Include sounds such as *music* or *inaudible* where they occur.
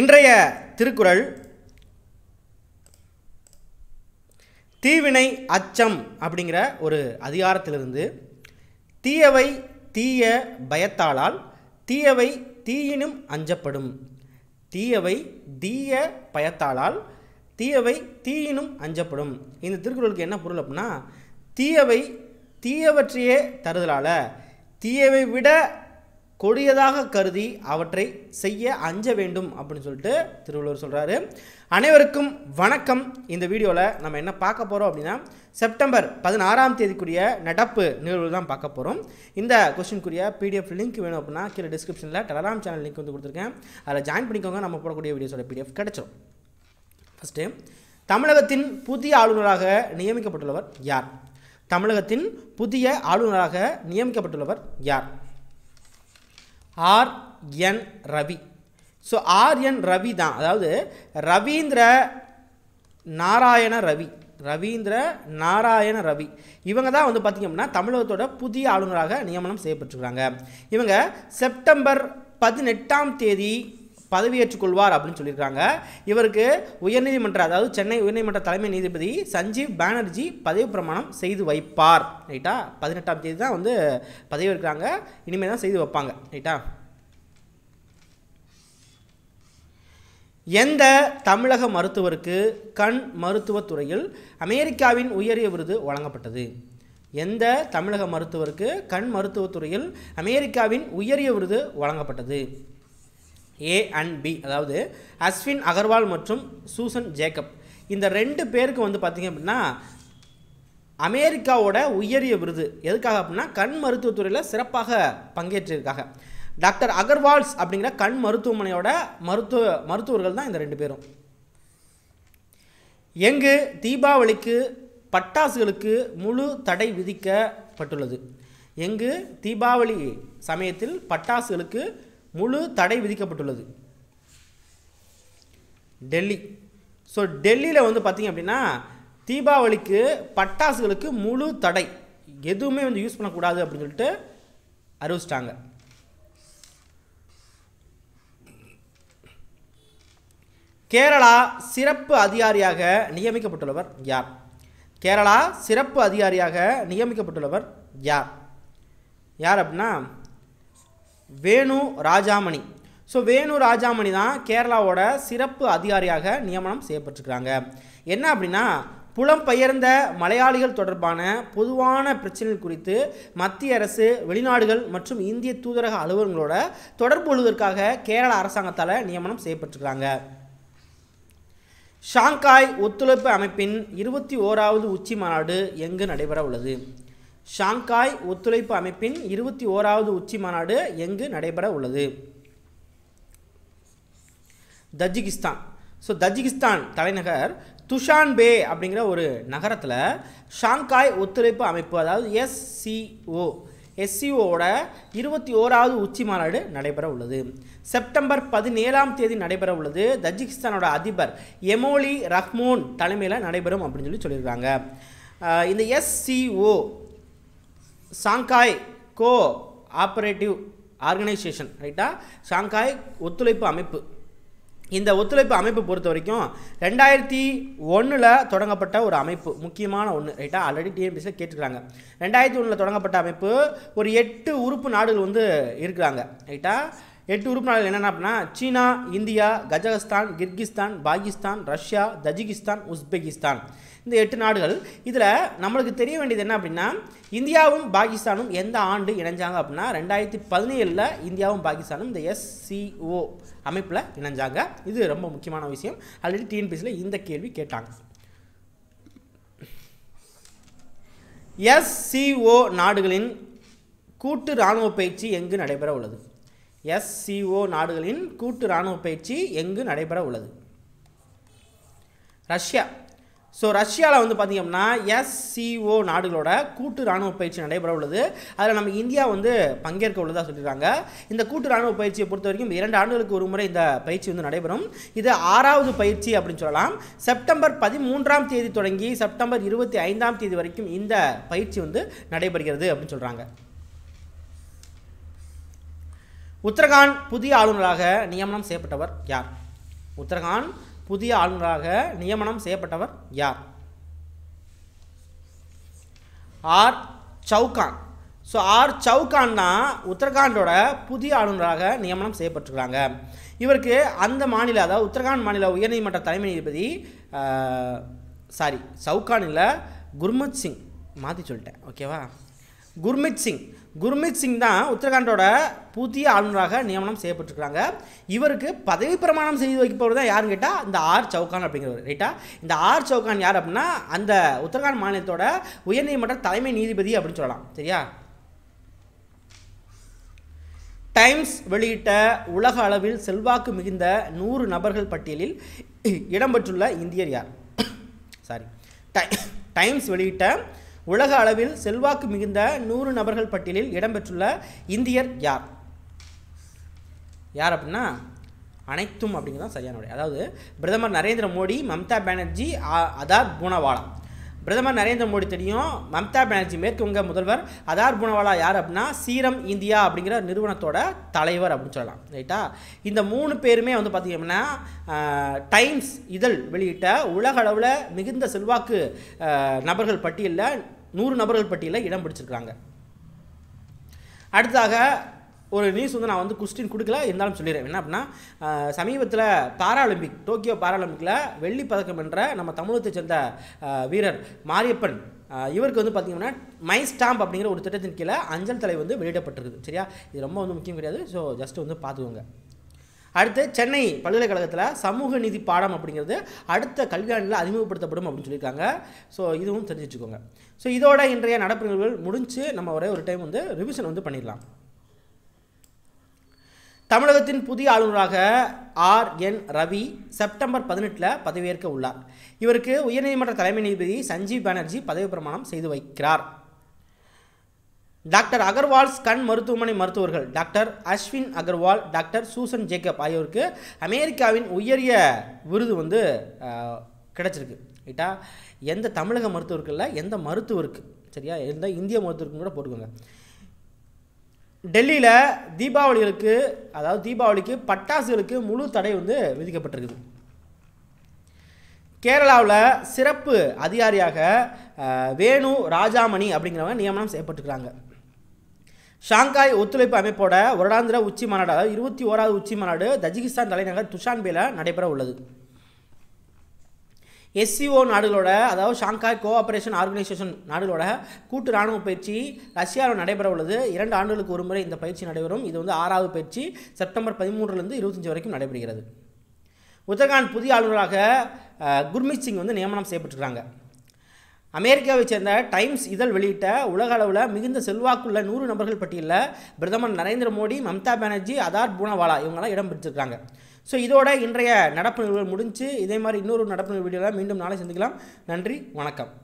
இன்றைய திருக்குறள் தீவினை அச்சம் அப்படிங்கிற ஒரு அதிகாரத்திலிருந்து தீயவை தீய பயத்தாளால் தீயவை தீயினும் அஞ்சப்படும் தீயவை தீய பயத்தாளால் தீயவை தீயினும் அஞ்சப்படும் இந்த திருக்குறளுக்கு என்ன பொருள் அப்படின்னா தீயவை தீயவற்றையே தருதலால் தீயவை விட கொடியதாக கருதி அவற்றை செய்ய அஞ்ச வேண்டும் அப்படின்னு சொல்லிட்டு திருவள்ளுவர் சொல்கிறாரு அனைவருக்கும் வணக்கம் இந்த வீடியோவில் நம்ம என்ன பார்க்க போகிறோம் அப்படின்னா செப்டம்பர் பதினாறாம் தேதிக்குரிய நடப்பு நிகழ்வு தான் பார்க்க போகிறோம் இந்த கொஸ்டின்குரிய பிடிஎஃப் லிங்க் வேணும் அப்படின்னா கீழே டிஸ்கிரிப்ஷனில் டெலகிராம் சேனல் லிங்க் வந்து கொடுத்துருக்கேன் அதில் ஜாயின் பண்ணிக்கோங்க நம்ம போடக்கூடிய வீடியோஸோட பிடிஎஃப் கிடச்சிரும் ஃபஸ்ட்டு தமிழகத்தின் புதிய ஆளுநராக நியமிக்கப்பட்டுள்ளவர் யார் தமிழகத்தின் புதிய ஆளுநராக நியமிக்கப்பட்டுள்ளவர் யார் R N Ravi so R N Ravi தான் அதாவது ரவீந்திர நாராயண ரவி ரவீந்திர நாராயண ரவி இவங்க தான் வந்து பார்த்திங்க அப்படின்னா தமிழகத்தோட புதிய ஆளுநராக நியமனம் செய்யப்பட்டுருக்காங்க இவங்க செப்டம்பர் பதினெட்டாம் தேதி பதவியேற்றுக்கொள்வார் அப்படின்னு சொல்லியிருக்காங்க இவருக்கு உயர்நீதிமன்ற அதாவது சென்னை உயர்நீதிமன்ற தலைமை நீதிபதி சஞ்சீவ் பானர்ஜி பதவி பிரமாணம் செய்து வைப்பார் ரைட்டா பதினெட்டாம் தேதி தான் வந்து பதவி இருக்கிறாங்க இனிமேல் தான் செய்து வைப்பாங்க ரைட்டா எந்த தமிழக மருத்துவருக்கு கண் மருத்துவத்துறையில் அமெரிக்காவின் உயரிய விருது வழங்கப்பட்டது எந்த தமிழக மருத்துவருக்கு கண் மருத்துவத்துறையில் அமெரிக்காவின் உயரிய விருது வழங்கப்பட்டது ஏ அண்ட் பி அதாவது அஸ்வின் அகர்வால் மற்றும் சூசன் ஜேக்கப் இந்த ரெண்டு பேருக்கு வந்து பார்த்திங்க அப்படின்னா அமெரிக்காவோட உயரிய விருது எதுக்காக அப்படின்னா கண் மருத்துவத்துறையில் சிறப்பாக பங்கேற்றிருக்காங்க டாக்டர் அகர்வால்ஸ் அப்படிங்கிற கண் மருத்துவமனையோட மருத்துவ மருத்துவர்கள் தான் இந்த ரெண்டு பேரும் எங்கு தீபாவளிக்கு பட்டாசுகளுக்கு முழு தடை விதிக்கப்பட்டுள்ளது எங்கு தீபாவளி சமயத்தில் பட்டாசுகளுக்கு முழு தடை விதிக்கப்பட்டுள்ளது டெல்லி ஸோ டெல்லியில் வந்து பார்த்திங்க அப்படின்னா தீபாவளிக்கு பட்டாசுகளுக்கு முழு தடை எதுவுமே வந்து யூஸ் பண்ணக்கூடாது அப்படின்னு சொல்லிட்டு அறிவிச்சிட்டாங்க கேரளா சிறப்பு அதிகாரியாக நியமிக்கப்பட்டுள்ளவர் யார் கேரளா சிறப்பு அதிகாரியாக நியமிக்கப்பட்டுள்ளவர் யார் யார் அப்படின்னா வேணு ராஜாமணி ஸோ வேணு ராஜாமணி தான் கேரளாவோட சிறப்பு அதிகாரியாக நியமனம் செய்யப்பட்டிருக்கிறாங்க என்ன அப்படின்னா புலம்பெயர்ந்த மலையாளிகள் தொடர்பான பொதுவான பிரச்சனைகள் குறித்து மத்திய அரசு வெளிநாடுகள் மற்றும் இந்திய தூதரக அலுவலர்களோட தொடர்பு கொள்வதற்காக கேரள அரசாங்கத்தால் நியமனம் செய்யப்பட்டிருக்கிறாங்க ஷாங்காய் ஒத்துழைப்பு அமைப்பின் இருபத்தி ஓராவது உச்சி மாநாடு எங்கு நடைபெற உள்ளது ஷாங்காய் ஒத்துழைப்பு அமைப்பின் இருபத்தி ஓராவது உச்சி மாநாடு எங்கு நடைபெற உள்ளது தஜிகிஸ்தான் ஸோ தஜிகிஸ்தான் தலைநகர் துஷான்பே அப்படிங்கிற ஒரு நகரத்தில் ஷாங்காய் ஒத்துழைப்பு அமைப்பு அதாவது எஸ்சிஓ எஸ்சிஓட இருபத்தி ஓராவது உச்சி மாநாடு நடைபெற உள்ளது செப்டம்பர் பதினேழாம் தேதி நடைபெற உள்ளது தஜிகிஸ்தானோட அதிபர் எமோலி ரஹ்மோன் தலைமையில் நடைபெறும் அப்படின்னு சொல்லி சொல்லியிருக்காங்க இந்த SCO Shanghai cooperative organisation ரைட்டா ஷாங்காய் ஒத்துழைப்பு அமைப்பு இந்த ஒத்துழைப்பு அமைப்பு பொறுத்த வரைக்கும் ரெண்டாயிரத்தி ஒன்றில் தொடங்கப்பட்ட ஒரு அமைப்பு முக்கியமான ஒன்று ரைட்டா ஆல்ரெடி டிஎம்பிசியில் கேட்டுக்கிறாங்க ரெண்டாயிரத்தி ஒன்றில் தொடங்கப்பட்ட அமைப்பு ஒரு எட்டு உறுப்பு நாடுகள் வந்து இருக்கிறாங்க ரைட்டா எட்டு உறுப்பு நாடுகள் என்னென்ன அப்படின்னா சீனா இந்தியா கஜகஸ்தான் கிர்கிஸ்தான் பாகிஸ்தான் ரஷ்யா தஜிகிஸ்தான் உஸ்பெகிஸ்தான் இந்த எட்டு நாடுகள் இதில் நம்மளுக்கு தெரிய வேண்டியது என்ன அப்படின்னா இந்தியாவும் பாகிஸ்தானும் எந்த ஆண்டு இணைஞ்சாங்க அப்படின்னா ரெண்டாயிரத்தி பதினேழில் இந்தியாவும் பாகிஸ்தானும் இந்த எஸ்சிஓ அமைப்பில் இணைஞ்சாங்க இது ரொம்ப முக்கியமான விஷயம் ஆல்ரெடி டிஎன்பிசியில் இந்த கேள்வி கேட்டாங்க எஸ்சிஓ நாடுகளின் கூட்டு இராணுவ பயிற்சி எங்கு நடைபெற உள்ளது எஸ்சிஓ நாடுகளின் கூட்டு இராணுவ பயிற்சி எங்கு நடைபெற உள்ளது ரஷ்யா ஸோ ரஷ்யாவில் வந்து எஸ் எஸ்சிஓ நாடுகளோட கூட்டு ராணுவ பயிற்சி நடைபெற உள்ளது அதில் நம்ம இந்தியா வந்து பங்கேற்க உள்ளதாக சொல்லியிருக்காங்க இந்த கூட்டு ராணுவ பயிற்சியை பொறுத்த வரைக்கும் இரண்டு ஆண்டுகளுக்கு ஒரு முறை இந்த பயிற்சி வந்து நடைபெறும் இது ஆறாவது பயிற்சி அப்படின்னு சொல்லலாம் செப்டம்பர் பதிமூன்றாம் தேதி தொடங்கி செப்டம்பர் இருபத்தி ஐந்தாம் தேதி வரைக்கும் இந்த பயிற்சி வந்து நடைபெறுகிறது அப்படின்னு சொல்கிறாங்க உத்தரகாண்ட் புதிய ஆளுநராக நியமனம் செய்யப்பட்டவர் யார் உத்தரகாண்ட் புதிய ஆளுநராக நியமனம் செய்யப்பட்டவர் யார் R Chauhan so R Chauhan தான் உத்தரகாண்டோட புதிய ஆளுநராக நியமனம் செய்யப்பட்டிருக்கிறாங்க இவருக்கு அந்த மாநில அதாவது உத்தரகாண்ட் மாநில உயர்நீதிமன்ற தலைமை நீதிபதி சாரி சவுகான் இல்லை குர்மித் சிங் மாற்றி சொல்லிட்டேன் ஓகேவா குர்மித் சிங் குர்மித் சிங் தான் உத்தரகாண்டோட புதிய ஆளுநராக நியமனம் செய்யப்பட்டிருக்கிறாங்க இவருக்கு பதவி பிரமாணம் செய்து வைக்கப்பவர் தான் யாருன்னு கேட்டால் இந்த ஆர் சவுகான் அப்படிங்கிறவர் ரைட்டா இந்த ஆர் சவுகான் யார் அப்படின்னா அந்த உத்தரகாண்ட் மாநிலத்தோட உயர்நீதிமன்ற தலைமை நீதிபதி அப்படின்னு சொல்லலாம் சரியா டைம்ஸ் வெளியிட்ட உலக அளவில் செல்வாக்கு மிகுந்த நூறு நபர்கள் பட்டியலில் இடம்பெற்றுள்ள இந்தியர் யார் சாரி *coughs* டை டைம்ஸ் வெளியிட்ட உலக அளவில் செல்வாக்கு மிகுந்த நூறு நபர்கள் பட்டியலில் இடம்பெற்றுள்ள இந்தியர் யார் யார் அப்படின்னா அனைத்தும் அப்படிங்கிறது தான் சரியான அதாவது பிரதமர் நரேந்திர மோடி மம்தா பானர்ஜி அதார் பூனவாலா பிரதமர் நரேந்திர மோடி தெரியும் மம்தா பானர்ஜி மேற்குவங்க முதல்வர் அதார் பூனவாலா யார் அப்படின்னா சீரம் இந்தியா அப்படிங்கிற நிறுவனத்தோட தலைவர் அப்படின்னு சொல்லலாம் ரைட்டா இந்த மூணு பேருமே வந்து பார்த்திங்கன்னா டைம்ஸ் இதழ் வெளியிட்ட உலக அளவில் மிகுந்த செல்வாக்கு நபர்கள் பட்டியலில் நூறு நபர்கள் பட்டியலில் இடம் பிடிச்சிருக்கிறாங்க அடுத்ததாக ஒரு நியூஸ் வந்து நான் வந்து கொஸ்டின் கொடுக்கல இருந்தாலும் சொல்லிடுறேன் என்ன அப்படின்னா சமீபத்தில் பாராலிம்பிக் டோக்கியோ பாராலிம்பிக்கில் வெள்ளி பதக்கம் என்ற நம்ம தமிழகத்தை சேர்ந்த வீரர் மாரியப்பன் இவருக்கு வந்து பார்த்திங்கன்னா மை ஸ்டாம்ப் அப்படிங்கிற ஒரு திட்டத்தின் கீழே அஞ்சல் தலை வந்து வெளியிடப்பட்டிருக்குது சரியா இது ரொம்ப வந்து முக்கியம் கிடையாது ஸோ ஜஸ்ட் வந்து பார்த்துக்கோங்க அடுத்து சென்னை பல்கலைக்கழகத்தில் சமூக நீதி பாடம் அப்படிங்கிறது அடுத்த கல்வியாண்டில் அறிமுகப்படுத்தப்படும் அப்படின்னு சொல்லியிருக்காங்க ஸோ இதுவும் தெரிஞ்சு வச்சுக்கோங்க ஸோ இதோட இன்றைய நடப்பு நிகழ்வுகள் முடிஞ்சு நம்ம ஒரே ஒரு டைம் வந்து ரிவிஷன் வந்து பண்ணிடலாம் தமிழகத்தின் புதிய ஆளுநராக ஆர் என் ரவி செப்டம்பர் பதினெட்டில் பதவியேற்க உள்ளார் இவருக்கு உயர்நீதிமன்ற தலைமை நீதிபதி சஞ்சீவ் பானர்ஜி பதவி பிரமாணம் செய்து வைக்கிறார் டாக்டர் அகர்வால்ஸ் கண் மருத்துவமனை மருத்துவர்கள் doctor Ashwin Agarwal doctor Susan Jacob ஆகியோருக்கு அமெரிக்காவின் உயரிய விருது வந்து கிடச்சிருக்கு ரைட்டா எந்த தமிழக மருத்துவர்களில் எந்த மருத்துவருக்கு சரியா எந்த இந்திய மருத்துவருக்கு கூட போட்டுக்கோங்க டெல்லியில் தீபாவளிகளுக்கு அதாவது தீபாவளிக்கு பட்டாசுகளுக்கு முழு தடை வந்து விதிக்கப்பட்டிருக்குது கேரளாவில் சிறப்பு அதிகாரியாக வேணு ராஜாமணி அப்படிங்கிறவங்க நியமனம் செய்யப்பட்டிருக்கிறாங்க ஷாங்காய் ஒத்துழைப்பு அமைப்போட வருடாந்திர உச்சி மாநாடு அதாவது இருபத்தி ஓராவது உச்சி மாநாடு தஜிகிஸ்தான் தலைநகர் துஷான்பேல நடைபெற உள்ளது எஸ்சிஓ நாடுகளோட அதாவது ஷாங்காய் கோஆபரேஷன் ஆர்கனைசேஷன் நாடுகளோட கூட்டு இராணுவ பயிற்சி ரஷ்யாவில் நடைபெற உள்ளது இரண்டு ஆண்டுகளுக்கு ஒரு முறை இந்த பயிற்சி நடைபெறும் இது வந்து ஆறாவது பயிற்சி செப்டம்பர் பதிமூன்றுலேருந்து இருபத்தஞ்சி வரைக்கும் நடைபெறுகிறது உத்தரகாண்ட் புதிய ஆளுநராக குர்மித் சிங் வந்து நியமனம் செய்யப்பட்டிருக்கிறாங்க அமெரிக்காவை சேர்ந்த டைம்ஸ் இதழ் வெளியிட்ட உலக அளவில் மிகுந்த செல்வாக்குள்ள நூறு நபர்கள் பட்டியலில் பிரதமர் நரேந்திர மோடி மம்தா பானர்ஜி அதார் பூனவாலா இவங்கெல்லாம் இடம் பிடிச்சிருக்காங்க ஸோ இதோட இன்றைய நடப்பு நிகழ்வுகள் முடிஞ்சு இதே மாதிரி இன்னொரு நடப்பு நிகழ்வு வீடியோவில் மீண்டும் நாளை சந்திக்கலாம் நன்றி வணக்கம்